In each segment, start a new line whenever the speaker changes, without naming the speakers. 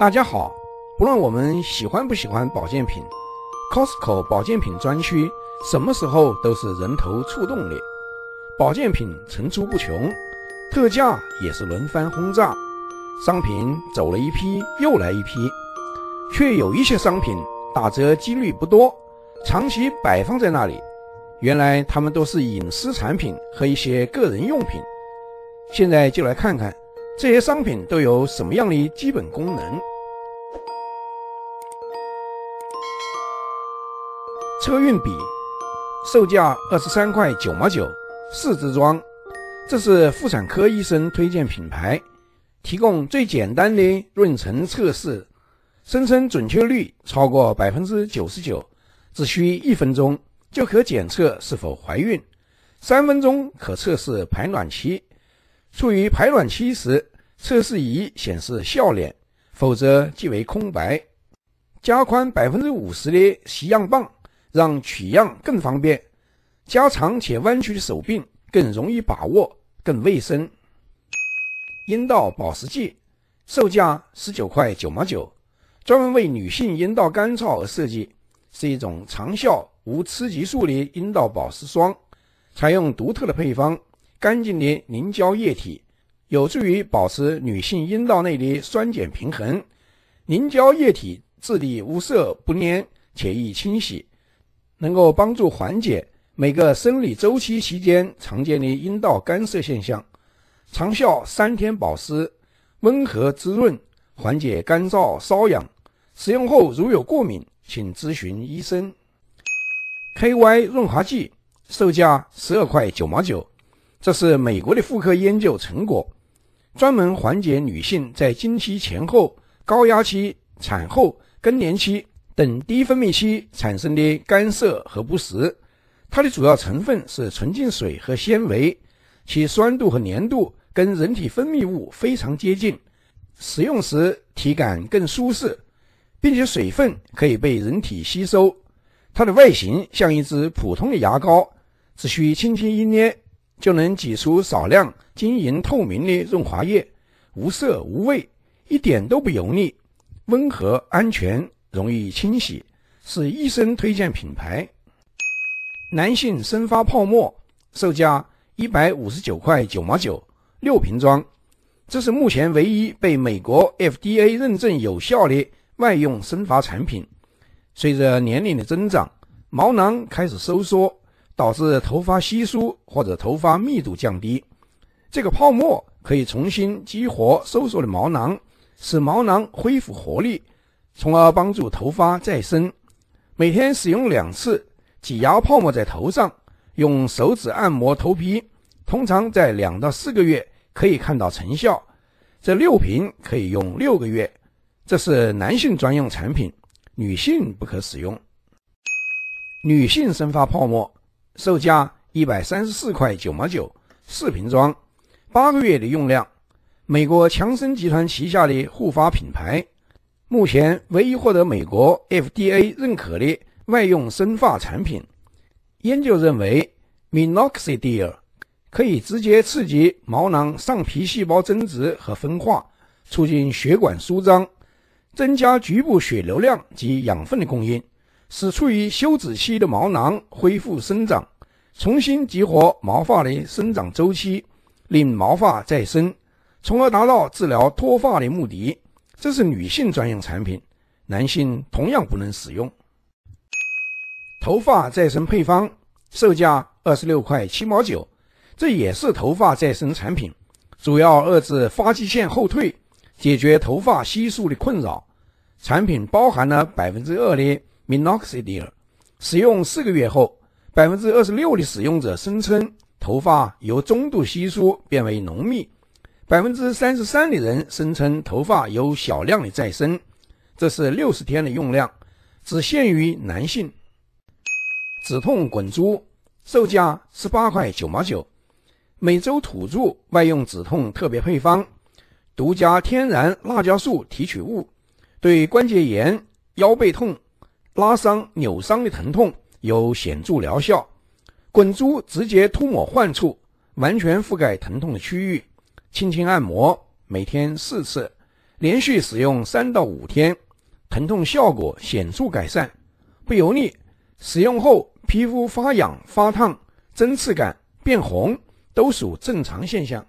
大家好，不论我们喜欢不喜欢保健品，Costco 保健品专区什么时候都是人头触动的。保健品层出不穷，特价也是轮番轰炸，商品走了一批又来一批，却有一些商品打折几率不多，长期摆放在那里。原来它们都是隐私产品和一些个人用品，现在就来看看。这些商品都有什么样的基本功能？车运笔，售价二十三块九毛九，四支装。这是妇产科医生推荐品牌，提供最简单的润唇测试，声称准确率超过百分之九十九，只需一分钟就可检测是否怀孕，三分钟可测试排卵期。处于排卵期时，测试仪显示笑脸，否则即为空白。加宽百分之五十的吸样棒，让取样更方便；加长且弯曲的手柄，更容易把握，更卫生。阴道保湿剂，售价十九块九毛九，专门为女性阴道干燥而设计，是一种长效无雌激素的阴道保湿霜，采用独特的配方。干净的凝胶液体，有助于保持女性阴道内的酸碱平衡。凝胶液体质地无色不粘，且易清洗，能够帮助缓解每个生理周期期间常见的阴道干涩现象。长效三天保湿，温和滋润，缓解干燥瘙痒。使用后如有过敏，请咨询医生。K Y 润滑剂售价十二块九毛九。这是美国的妇科研究成果，专门缓解女性在经期前后、高压期、产后、更年期等低分泌期产生的干涩和不适。它的主要成分是纯净水和纤维，其酸度和粘度跟人体分泌物非常接近，使用时体感更舒适，并且水分可以被人体吸收。它的外形像一支普通的牙膏，只需轻轻一捏。就能挤出少量晶莹透明的润滑液，无色无味，一点都不油腻，温和安全，容易清洗，是医生推荐品牌。男性生发泡沫，售价一百五十九块九毛九，六瓶装。这是目前唯一被美国 FDA 认证有效的外用生发产品。随着年龄的增长，毛囊开始收缩。导致头发稀疏或者头发密度降低，这个泡沫可以重新激活收缩的毛囊，使毛囊恢复活力，从而帮助头发再生。每天使用两次，挤压泡沫在头上，用手指按摩头皮。通常在两到四个月可以看到成效。这六瓶可以用六个月。这是男性专用产品，女性不可使用。女性生发泡沫。售价一百三十四块九毛九，四瓶装，八个月的用量。美国强生集团旗下的护发品牌，目前唯一获得美国 FDA 认可的外用生发产品。研究认为，m i n o i d i l 可以直接刺激毛囊上皮细胞增殖和分化，促进血管舒张，增加局部血流量及养分的供应。使处于休止期的毛囊恢复生长，重新激活毛发的生长周期，令毛发再生，从而达到治疗脱发的目的。这是女性专用产品，男性同样不能使用。头发再生配方售价二十六块七毛九，这也是头发再生产品，主要遏制发际线后退，解决头发稀疏的困扰。产品包含了百分之二的。Minoxidil，使用四个月后，百分之二十六的使用者声称头发由中度稀疏变为浓密，百分之三十三的人声称头发有小量的再生。这是六十天的用量，只限于男性。止痛滚珠，售价十八块九毛九，美洲土著外用止痛特别配方，独家天然辣椒素提取物，对关节炎、腰背痛。拉伤、扭伤的疼痛有显著疗效。滚珠直接涂抹患处，完全覆盖疼痛的区域，轻轻按摩，每天四次，连续使用三到五天，疼痛效果显著改善。不油腻，使用后皮肤发痒、发烫、针刺感、变红都属正常现象。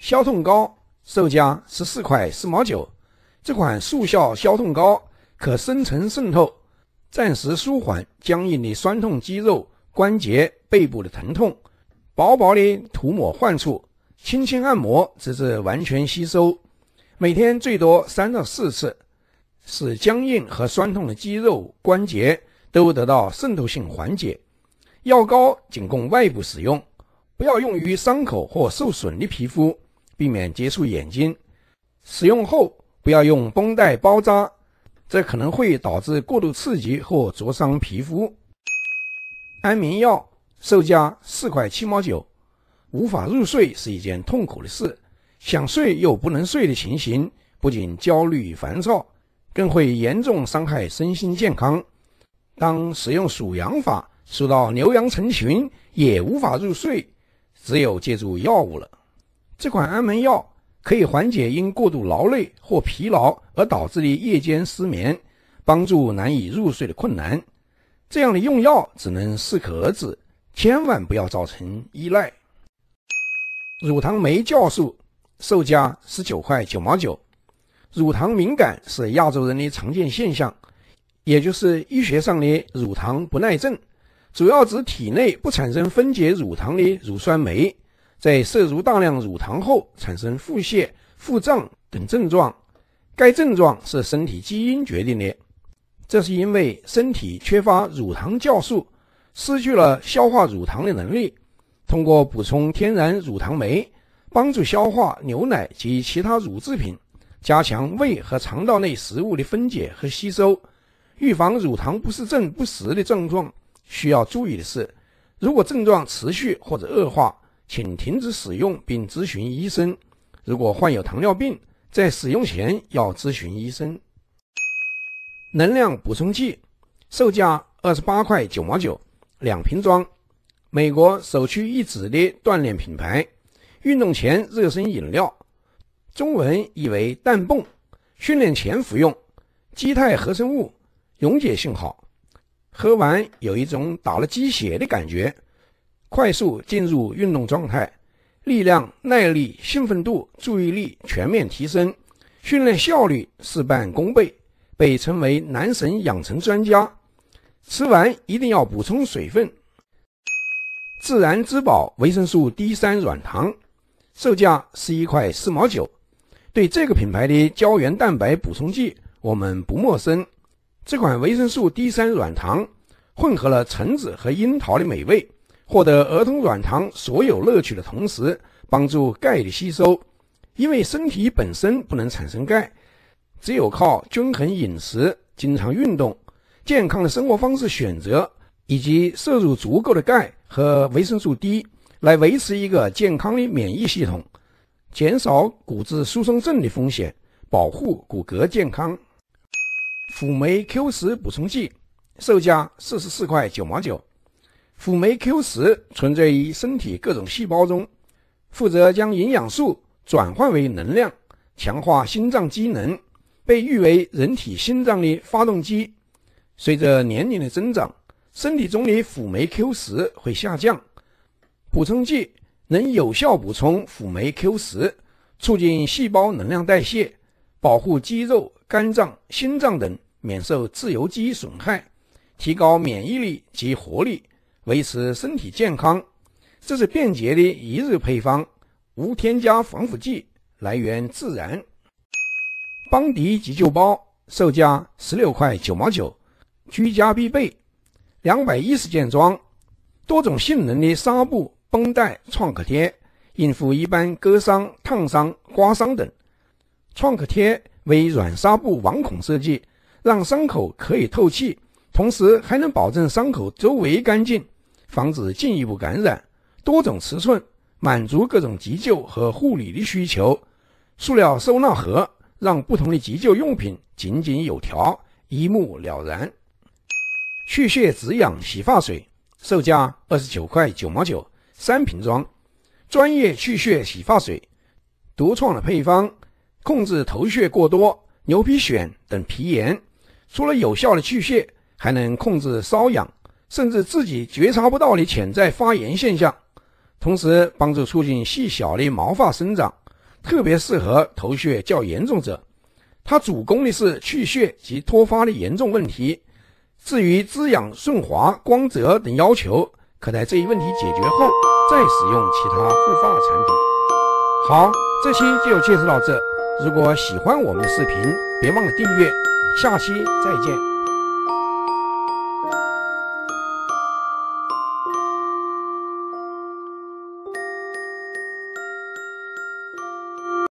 消痛膏售价十四块四毛九，这款速效消痛膏。可深层渗透，暂时舒缓僵硬的酸痛肌肉、关节、背部的疼痛。薄薄的涂抹患处，轻轻按摩直至完全吸收。每天最多三到四次，使僵硬和酸痛的肌肉、关节都得到渗透性缓解。药膏仅供外部使用，不要用于伤口或受损的皮肤，避免接触眼睛。使用后不要用绷带包扎。这可能会导致过度刺激或灼伤皮肤。安眠药售价四块七毛九，无法入睡是一件痛苦的事。想睡又不能睡的情形，不仅焦虑烦躁，更会严重伤害身心健康。当使用数羊法数到牛羊成群也无法入睡，只有借助药物了。这款安眠药。可以缓解因过度劳累或疲劳而导致的夜间失眠，帮助难以入睡的困难。这样的用药只能适可而止，千万不要造成依赖。乳糖酶酵素售价十九块九毛九。乳糖敏感是亚洲人的常见现象，也就是医学上的乳糖不耐症，主要指体内不产生分解乳糖的乳酸酶。在摄入大量乳糖后产生腹泻、腹胀等症状，该症状是身体基因决定的。这是因为身体缺乏乳糖酵素，失去了消化乳糖的能力。通过补充天然乳糖酶，帮助消化牛奶及其他乳制品，加强胃和肠道内食物的分解和吸收，预防乳糖不适症不食的症状。需要注意的是，如果症状持续或者恶化。请停止使用并咨询医生。如果患有糖尿病，在使用前要咨询医生。能量补充剂，售价二十八块九毛九，两瓶装。美国首屈一指的锻炼品牌，运动前热身饮料。中文译为氮泵，训练前服用。基肽合生物，溶解性好，喝完有一种打了鸡血的感觉。快速进入运动状态，力量、耐力、兴奋度、注意力全面提升，训练效率事半功倍，被称为男神养成专家。吃完一定要补充水分。自然之宝维生素 D 三软糖，售价是一块四毛九。对这个品牌的胶原蛋白补充剂，我们不陌生。这款维生素 D 三软糖混合了橙子和樱桃的美味。获得儿童软糖所有乐趣的同时，帮助钙的吸收，因为身体本身不能产生钙，只有靠均衡饮食、经常运动、健康的生活方式选择以及摄入足够的钙和维生素 D 来维持一个健康的免疫系统，减少骨质疏松症的风险，保护骨骼健康。辅酶 Q 十补充剂，售价四十四块九毛九。辅酶 Q 十存在于身体各种细胞中，负责将营养素转换为能量，强化心脏机能，被誉为人体心脏的发动机。随着年龄的增长，身体中的辅酶 Q 十会下降。补充剂能有效补充辅酶 Q 十，促进细胞能量代谢，保护肌肉、肝脏、心脏等免受自由基损害，提高免疫力及活力。维持身体健康，这是便捷的一日配方，无添加防腐剂，来源自然。邦迪急救包售价十六块九毛九，居家必备，两百一十件装，多种性能的纱布、绷带、创可贴，应付一般割伤、烫伤、刮伤等。创可贴为软纱布网孔设计，让伤口可以透气，同时还能保证伤口周围干净。防止进一步感染，多种尺寸满足各种急救和护理的需求。塑料收纳盒让不同的急救用品井井有条，一目了然。去屑止痒洗发水，售价二十九块九毛九，三瓶装。专业去屑洗发水，独创的配方控制头屑过多、牛皮癣等皮炎。除了有效的去屑，还能控制瘙痒。甚至自己觉察不到的潜在发炎现象，同时帮助促进细小的毛发生长，特别适合头屑较严重者。它主攻的是去屑及脱发的严重问题。至于滋养、顺滑、光泽等要求，可在这一问题解决后再使用其他护发产品。好，这期就介绍到这。如果喜欢我们的视频，别忘了订阅。下期再见。